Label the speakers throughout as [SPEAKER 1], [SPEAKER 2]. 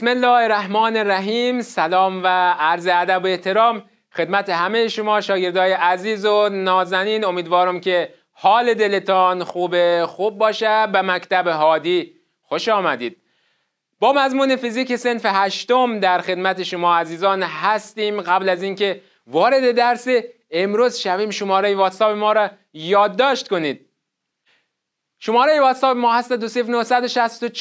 [SPEAKER 1] بسم الله الرحمن الرحیم سلام و عرض ادب و احترام خدمت همه شما شاگردای عزیز و نازنین امیدوارم که حال دلتان خوب خوب باشه به مکتب هادی خوش آمدید با مضمون فیزیک سنف هشتم در خدمت شما عزیزان هستیم قبل از اینکه وارد درس امروز شویم شماره واتساپ ما را یادداشت کنید شماره واتساپ ما هست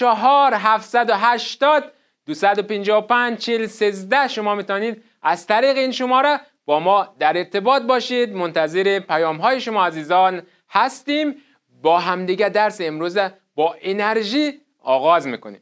[SPEAKER 1] 780 255 40 13 شما میتونید از طریق این شماره با ما در ارتباط باشید منتظر پیام های شما عزیزان هستیم با همدیگه درس امروز با انرژی آغاز میکنیم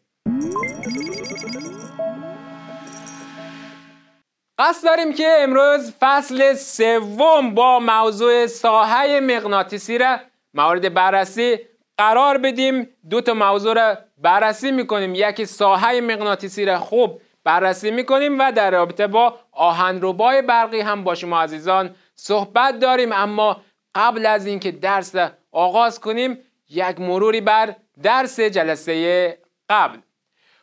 [SPEAKER 1] قصد داریم که امروز فصل سوم با موضوع ساحه مغناطیسی را مورد بررسی قرار بدیم دو تا موضوع را بررسی میکنیم یکی ساحه مغناطیسی را خوب بررسی میکنیم و در رابطه با آهنربای برقی هم با شما عزیزان صحبت داریم اما قبل از اینکه درس آغاز کنیم یک مروری بر درس جلسه قبل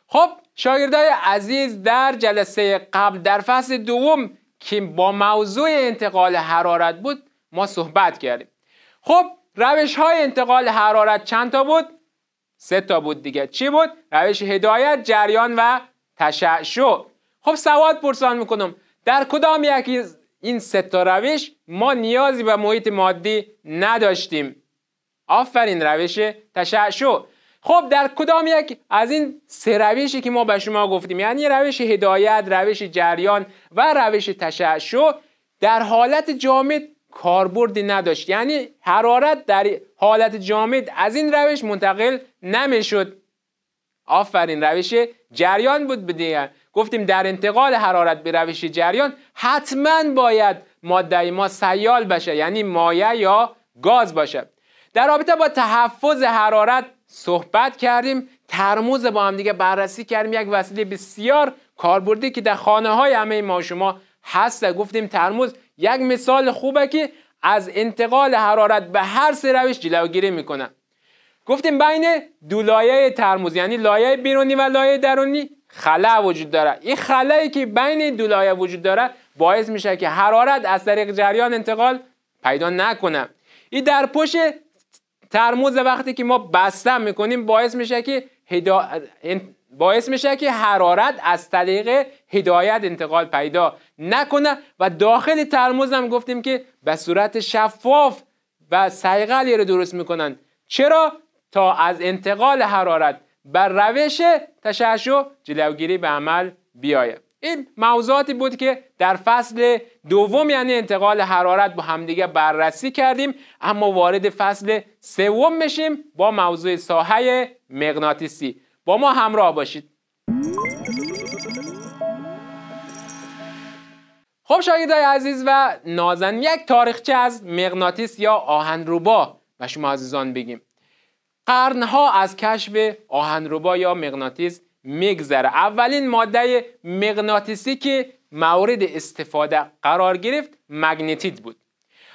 [SPEAKER 1] خب شاگردای عزیز در جلسه قبل در فصل دوم که با موضوع انتقال حرارت بود ما صحبت کردیم خب روش های انتقال حرارت چند تا بود؟ سه تا بود دیگه چی بود؟ روش هدایت، جریان و تشعشع خب سواد پرسان میکنم در کدام یکی این سه تا روش ما نیازی به محیط مادی نداشتیم آفرین روش تشعشع خب در کدام یک از این سه روشی که ما به شما گفتیم یعنی روش هدایت، روش جریان و روش تشعشع در حالت جامد کاربردی نداشت یعنی حرارت در حالت جامد از این روش منتقل نمیشد آفرین روش جریان بود بدیگر گفتیم در انتقال حرارت به روش جریان حتما باید ماده ما سیال بشه یعنی مایع یا گاز باشه در رابطه با تحفظ حرارت صحبت کردیم ترموز با هم دیگه بررسی کردیم یک وسیله بسیار کاربردی که در خانه های همه ما شما هست گفتیم ترموز یک مثال خوبه که از انتقال حرارت به هر سه روش جلوگیری میکنه گفتیم بین دو لایه ترمز یعنی لایه بیرونی و لایه درونی خلا وجود داره این خلایی که بین دو لایه وجود داره باعث میشه که حرارت از طریق جریان انتقال پیدا نکنه این در پشت ترمز وقتی که ما بسته میکنیم باعث میشه که باعث میشه که حرارت از طریق هدایت انتقال پیدا نکنه و داخل ترمز هم گفتیم که به صورت شفاف و سیقلی رو درست میکنن چرا تا از انتقال حرارت بر روش تشعشع جلوگیری به عمل بیایه این موضوعاتی بود که در فصل دوم یعنی انتقال حرارت با همدیگه بررسی کردیم اما وارد فصل سوم میشیم با موضوع ساحه مغناطیسی با ما همراه باشید خب شاگردای عزیز و نازن یک تاریخچه از مغناطیس یا آهنربا و شما عزیزان بگیم قرنها از کشف آهنربا یا مغناطیس میگذره اولین ماده مغناطیسی که مورد استفاده قرار گرفت مگنتید بود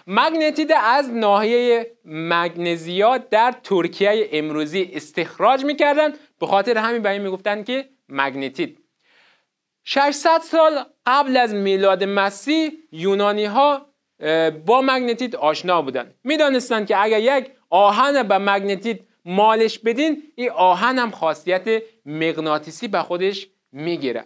[SPEAKER 1] مگنتید از ناحیه مگنزیا در ترکیه امروزی استخراج میکردند به خاطر همین به این میگفتن که مگنتید 600 سال قبل از میلاد مسیح یونانی ها با مگنتیت آشنا بودن میدانستند که اگر یک آهن به مگنتیت مالش بدین این آهن هم خاصیت مغناطیسی به خودش میگیره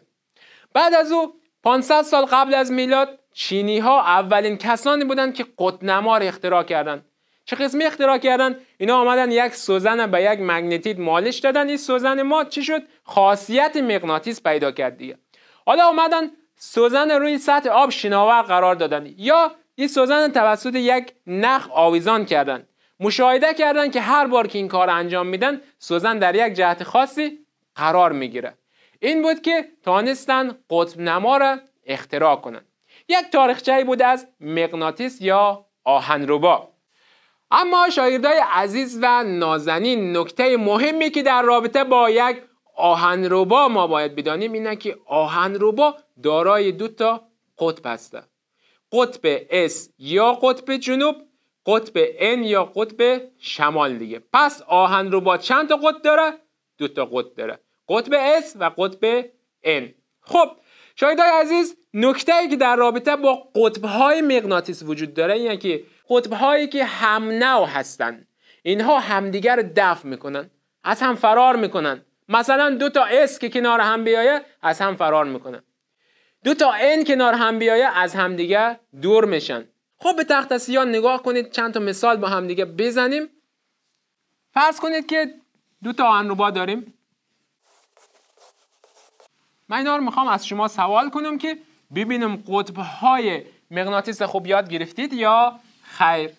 [SPEAKER 1] بعد از او 500 سال قبل از میلاد چینی ها اولین کسانی بودند که قطنما اختراع کردند چه قسمی اختراع کردن اینا آمدن یک سوزن به یک مگنتیت مالش دادن این سوزن ما چی شد خاصیت مغناطیس پیدا کرد دیگه حالا آمدن سوزن روی سطح آب شناور قرار دادن یا این سوزن توسط یک نخ آویزان کردن مشاهده کردن که هر بار که این کار انجام میدن سوزن در یک جهت خاصی قرار میگیره این بود که تانستن قطب نما را اختراع کنند یک تاریخچه بود از مغناطیس یا آهنربا اما شاگردای عزیز و نازنین نکته مهمی که در رابطه با یک آهنربا ما باید بدانیم اینه که آهنربا دارای دو تا قطب هسته قطب S یا قطب جنوب قطب N یا قطب شمال دیگه پس آهنربا چند تا قطب داره دو تا قطب داره قطب S و قطب N خب شاهدای عزیز نکته که در رابطه با های مغناطیس وجود داره اینه که قطب هایی که هم نو هستند اینها همدیگر دفع میکنن از هم فرار میکنن مثلا دو تا اس که کنار هم بیایه از هم فرار میکنن دو تا ان کنار هم بیایه از همدیگه دور میشن خب به تخت نگاه کنید چند تا مثال با همدیگه بزنیم فرض کنید که دو تا آهنربا داریم من اینا رو میخوام از شما سوال کنم که ببینم قطب های مغناطیس خوب یاد گرفتید یا خیر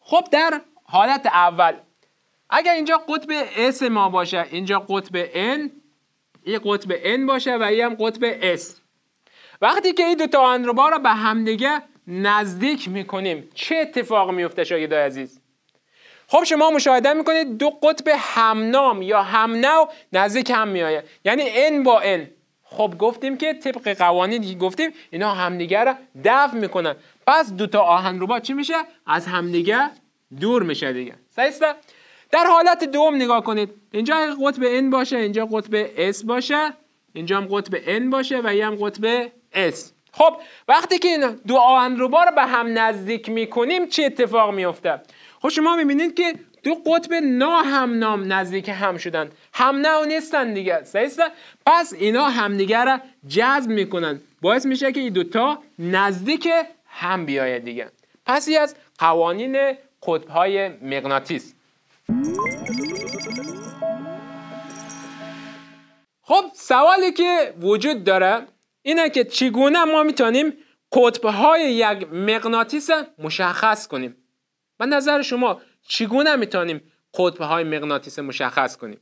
[SPEAKER 1] خب در حالت اول اگر اینجا قطب S ما باشه اینجا قطب N این قطب N باشه و این هم قطب S وقتی که این دوتا آندروبار رو به همدیگه نزدیک میکنیم چه اتفاق میفته شاگردای عزیز خب شما مشاهده میکنید دو قطب همنام یا همنو نزدیک هم میایه یعنی N با N خب گفتیم که طبق قوانینی که گفتیم اینا همدیگه رو دفع میکنن پس دوتا آهن ربا چی میشه از همدیگه دور میشه دیگه صحیح در حالت دوم نگاه کنید اینجا قطب N باشه اینجا قطب S باشه اینجا هم قطب N باشه و یه هم قطب S خب وقتی که این دو آهن رو به هم نزدیک میکنیم چه اتفاق میفته خب شما میبینید که دو قطب نا هم نام نزدیک هم شدن هم نه و نیستن دیگه پس اینا همدیگه را جذب میکنن باعث میشه که این دوتا نزدیک هم بیاید دیگه پس ای از قوانین قطب های مغناطیس خب سوالی که وجود داره اینه که چگونه ما میتونیم های یک مغناطیس مشخص کنیم به نظر شما چگونه میتونیم قطبه های مغناطیس مشخص کنیم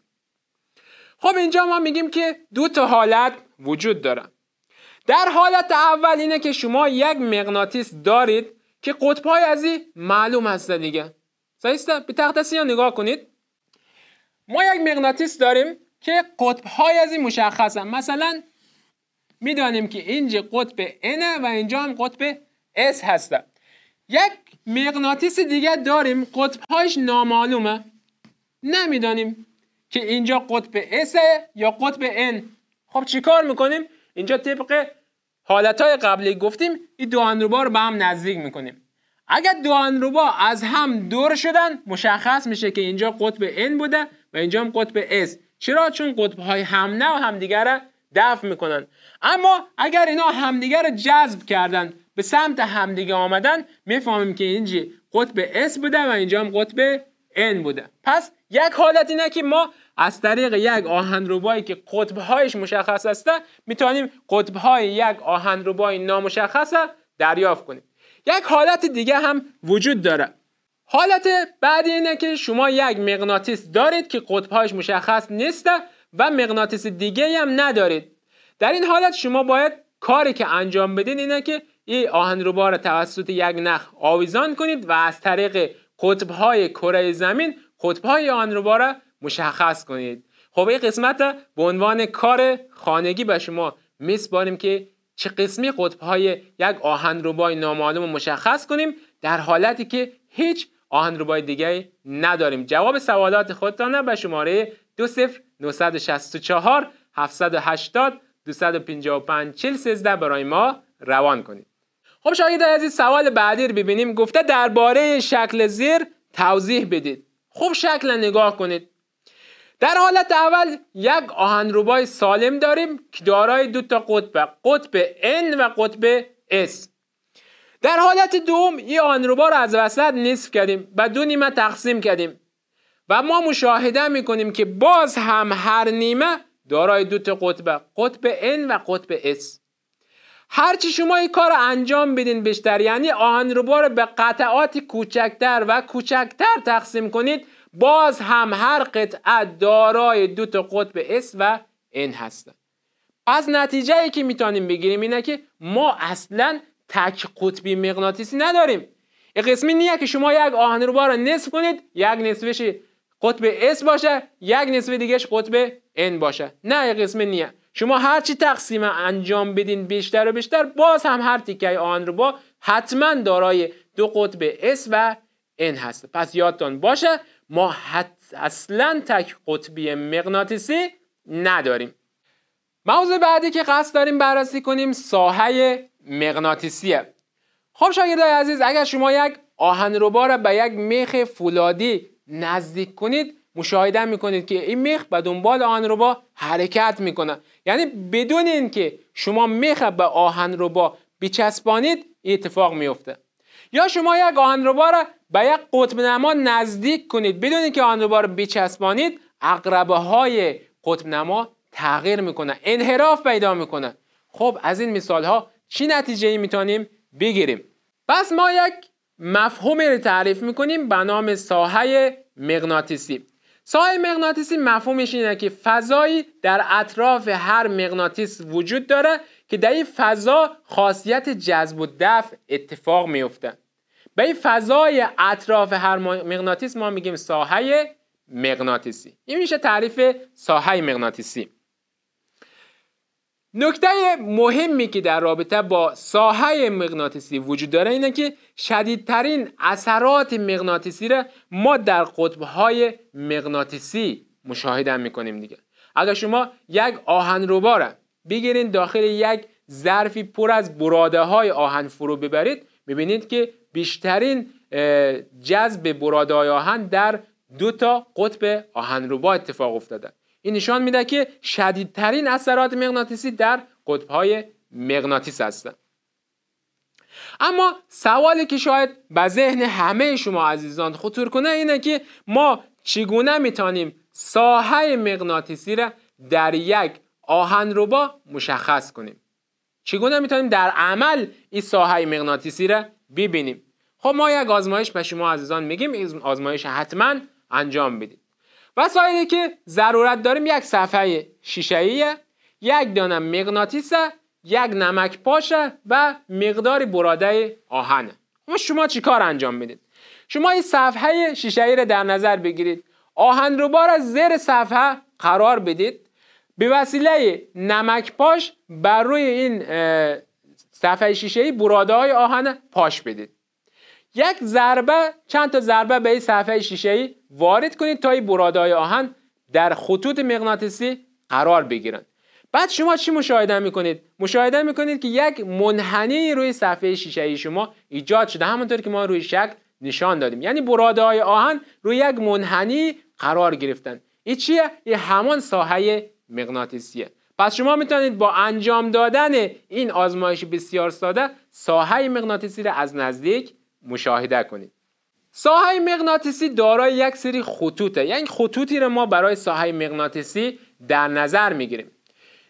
[SPEAKER 1] خب اینجا ما میگیم که دو تا حالت وجود دارن در حالت اول اینه که شما یک مغناطیس دارید که قطب های ازی معلوم هست دیگه سایسته؟ به تخت نگاه کنید ما یک مغناطیس داریم که قطب های از این مشخصن مثلا میدانیم که اینجا قطب N و اینجا هم قطب S هستن یک مغناطیس دیگه داریم قطبهاش نامعلومه نمیدانیم که اینجا قطب S یا قطب N خب چیکار میکنیم اینجا طبق حالتهای قبلی گفتیم این دو انروبا رو به هم نزدیک میکنیم اگر دو انروبا از هم دور شدن مشخص میشه که اینجا قطب N بوده و اینجا هم قطب S چرا چون قطبهای های هم نه و هم رو دفع میکنن اما اگر اینا همدیگر رو جذب کردن به سمت همدیگه آمدن میفهمیم که اینجا قطب S بوده و اینجا هم قطب N بوده پس یک حالت اینه که ما از طریق یک آهنربایی که قطبهایش مشخص است میتونیم قطبهای یک آهنربای نامشخص دریافت کنیم یک حالت دیگه هم وجود داره حالت بعدی اینه که شما یک مغناطیس دارید که قطبهایش مشخص نیسته و مغناطیس دیگه هم ندارید در این حالت شما باید کاری که انجام بدین اینه که این آهنربا را توسط یک نخ آویزان کنید و از طریق های کره زمین قطبهای رو را مشخص کنید خب این قسمت به عنوان کار خانگی به شما میسپاریم که چه قسمی های یک آهنربای نامعلوم مشخص کنیم در حالتی که هیچ آهنربای دیگه نداریم جواب سوالات خودتان به شماره 20964 780 255 برای ما روان کنید خب شاید این سوال بعدی رو ببینیم گفته درباره شکل زیر توضیح بدید خوب شکل نگاه کنید در حالت اول یک آهنربای سالم داریم که دارای دو تا قطبه قطب N و قطب S در حالت دوم این آهنربا رو از وسط نصف کردیم و دو نیمه تقسیم کردیم و ما مشاهده میکنیم که باز هم هر نیمه دارای دو تا قطبه قطب N و قطب S هرچی شما این کار رو انجام بدین بیشتر یعنی آهنربا رو به قطعات کوچکتر و کوچکتر تقسیم کنید باز هم هر قطعه دارای دو تا قطب اس و ان هستن پس نتیجه ای که میتونیم بگیریم اینه که ما اصلا تک قطبی مغناطیسی نداریم این قسمی نیه که شما یک آهنربا رو نصف کنید یک نصفش قطب S باشه یک نصف دیگهش قطب N باشه نه این قسمی نیه شما هرچی تقسیم انجام بدین بیشتر و بیشتر باز هم هر تیکه آن رو با حتما دارای دو قطب اس و ان هست پس یادتون باشه ما اصلا تک قطبی مغناطیسی نداریم موضوع بعدی که قصد داریم بررسی کنیم ساحه مغناطیسیه خب شاگردای عزیز اگر شما یک آهن رو به یک میخ فولادی نزدیک کنید مشاهده میکنید که این میخ به دنبال آهن با حرکت میکنه یعنی بدون اینکه شما میخ به آهن با بچسبانید اتفاق میفته یا شما یک آهن رو را به یک قطب نما نزدیک کنید بدون اینکه آهن رو را بچسبانید عقربه های قطب نما تغییر میکنه انحراف پیدا میکنه خب از این مثال ها چی نتیجه میتونیم بگیریم پس ما یک مفهومی رو تعریف میکنیم به نام ساحه مغناطیسی سای مغناطیسی مفهومش اینه که فضایی در اطراف هر مغناطیس وجود داره که در این فضا خاصیت جذب و دفع اتفاق میفته به این فضای اطراف هر مغناطیس ما میگیم ساحه مغناطیسی این میشه تعریف ساحه مغناطیسی نکته مهمی که در رابطه با ساحه مغناطیسی وجود داره اینه که شدیدترین اثرات مغناطیسی را ما در قطبهای مغناطیسی مشاهده میکنیم دیگه اگر شما یک آهنربا را بگیرین داخل یک ظرفی پر از براده های آهن فرو ببرید میبینید که بیشترین جذب براده های آهن در دو تا قطب آهنربا اتفاق افتاده این نشان میده که شدیدترین اثرات مغناطیسی در قطبهای مغناطیس هستند اما سوالی که شاید به ذهن همه شما عزیزان خطور کنه اینه که ما چگونه میتونیم ساحه مغناطیسی را در یک آهنربا مشخص کنیم چگونه میتونیم در عمل این ساحه مغناطیسی را ببینیم خب ما یک آزمایش به شما عزیزان میگیم این آزمایش حتما انجام بدید وسایلی که ضرورت داریم یک صفحه شیشه یک دانه مغناطیسه یک نمک پاشه و مقداری براده آهنه اما شما چی کار انجام میدید شما این صفحه شیشه رو در نظر بگیرید آهن رو بار زیر صفحه قرار بدید به وسیله نمک پاش بر روی این صفحه شیشه براده های آهن پاش بدید یک ضربه چند تا ضربه به این صفحه شیشه وارد کنید تا این برادهای آهن در خطوط مغناطیسی قرار بگیرند بعد شما چی مشاهده میکنید مشاهده میکنید که یک منحنی روی صفحه شیشه شما ایجاد شده همانطور که ما روی شکل نشان دادیم یعنی براده های آهن روی یک منحنی قرار گرفتن این چیه این همان ساحه مغناطیسیه پس شما میتونید با انجام دادن این آزمایش بسیار ساده ساحه مغناطیسی را از نزدیک مشاهده کنید ساحه مغناطیسی دارای یک سری خطوطه یعنی خطوطی رو ما برای ساحه مغناطیسی در نظر میگیریم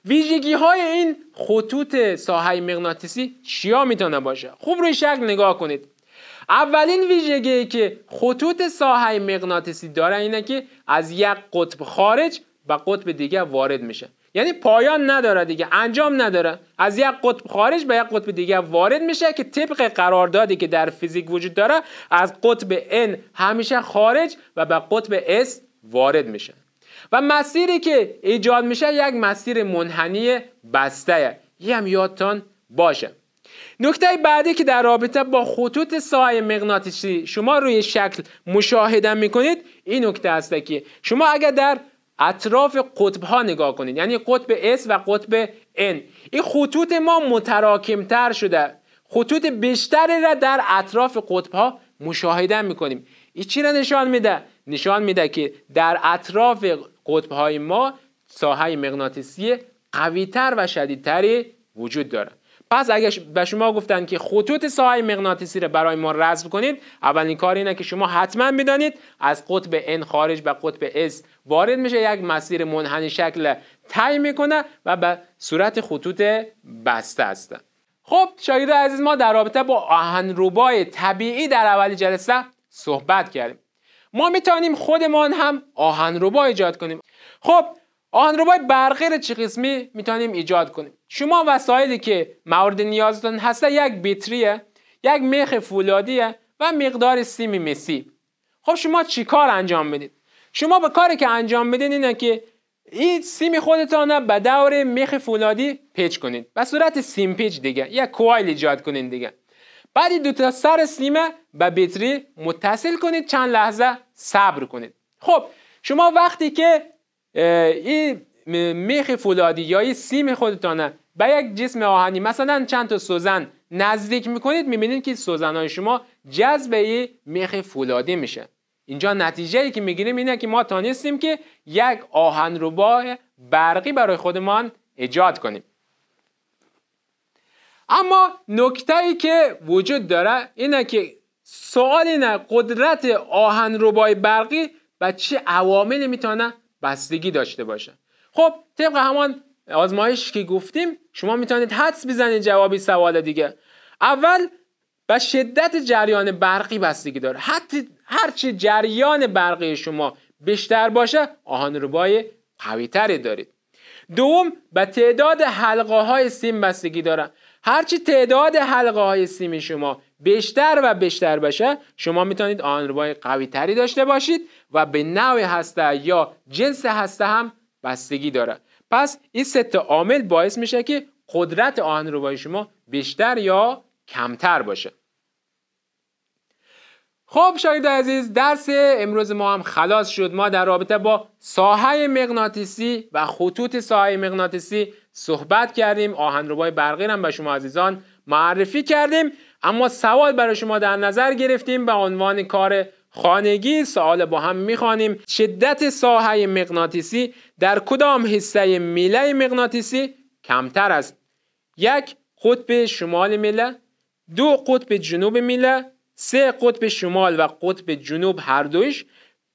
[SPEAKER 1] ویژگی های این خطوط ساحه مغناطیسی چیا میتونه باشه خوب روی شکل نگاه کنید اولین ویژگی که خطوط ساحه مغناطیسی داره اینه که از یک قطب خارج به قطب دیگه وارد میشه یعنی پایان نداره دیگه انجام نداره از یک قطب خارج به یک قطب دیگه وارد میشه که طبق قراردادی که در فیزیک وجود داره از قطب N همیشه خارج و به قطب S وارد میشه و مسیری که ایجاد میشه یک مسیر منحنی بسته یه هم یادتان باشه نکته بعدی که در رابطه با خطوط سایه مغناطیسی شما روی شکل مشاهده میکنید این نکته است که شما اگر در اطراف قطب ها نگاه کنید یعنی قطب S و قطب N این خطوط ما متراکم تر شده خطوط بیشتری را در اطراف قطب ها مشاهده میکنیم این چی را نشان میده نشان میده که در اطراف قطب های ما ساحه مغناطیسی قویتر و شدیدتری وجود دارد پس اگر به شما گفتن که خطوط ساحه مغناطیسی رو برای ما رسم کنید اولین کار اینه که شما حتما میدانید از قطب N خارج به قطب S وارد میشه یک مسیر منحنی شکل طی میکنه و به صورت خطوط بسته است خب شاید عزیز ما در رابطه با آهنربای طبیعی در اول جلسه صحبت کردیم ما میتونیم خودمان هم آهنربا ایجاد کنیم خب آن برقی رو چه قسمی میتونیم ایجاد کنیم شما وسایلی که مورد نیازتون هسته یک بیتریه یک میخ فولادیه و مقدار سیمی مسی خب شما چی کار انجام بدید شما به کاری که انجام بدین اینه که این سیمی خودتان به دور میخ فولادی پیچ کنید به صورت سیم پیچ دیگه یک کوایل ایجاد کنید دیگه بعد دو تا سر سیمه به بیتری متصل کنید چند لحظه صبر کنید خب شما وقتی که این میخ فولادی یا این سیم خودتانه به یک جسم آهنی مثلا چند تا سوزن نزدیک میکنید میبینید که سوزن های شما جذب این میخ فولادی میشه اینجا نتیجه ای که میگیریم اینه که ما تانستیم که یک با برقی برای خودمان ایجاد کنیم اما نکته ای که وجود داره اینه که سوال اینه قدرت آهنربای برقی و چه عواملی میتونه بستگی داشته باشه خب طبق همان آزمایش که گفتیم شما میتونید حدس بزنید جوابی سوال دیگه اول به شدت جریان برقی بستگی داره حتی هرچه جریان برقی شما بیشتر باشه آهنربای قوی تری دارید دوم به تعداد حلقه های سیم بستگی داره هرچی تعداد حلقه های سیم شما بیشتر و بیشتر باشه شما میتونید آهنربای قوی تری داشته باشید و به نوع هسته یا جنس هسته هم بستگی داره پس این ست عامل باعث میشه که قدرت آهنربای شما بیشتر یا کمتر باشه خب شاید عزیز درس امروز ما هم خلاص شد ما در رابطه با ساحه مغناطیسی و خطوط ساحه مغناطیسی صحبت کردیم آهنربای برقی هم به شما عزیزان معرفی کردیم اما سوال برای شما در نظر گرفتیم به عنوان کار خانگی سوال با هم میخوانیم شدت ساحه مغناطیسی در کدام حصه میله مغناطیسی کمتر است یک قطب شمال میله دو قطب جنوب میله سه قطب شمال و قطب جنوب هر دویش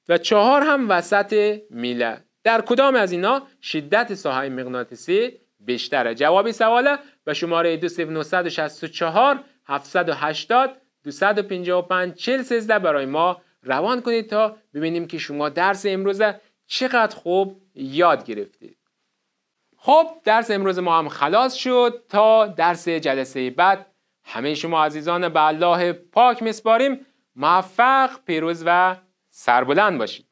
[SPEAKER 1] و چهار هم وسط میله در کدام از اینا شدت ساحه مغناطیسی بیشتره جواب سواله و شماره 2964 780 255 4013 برای ما روان کنید تا ببینیم که شما درس امروز چقدر خوب یاد گرفتید خب درس امروز ما هم خلاص شد تا درس جلسه بعد همه شما عزیزان به الله پاک میسپاریم موفق پیروز و سربلند باشید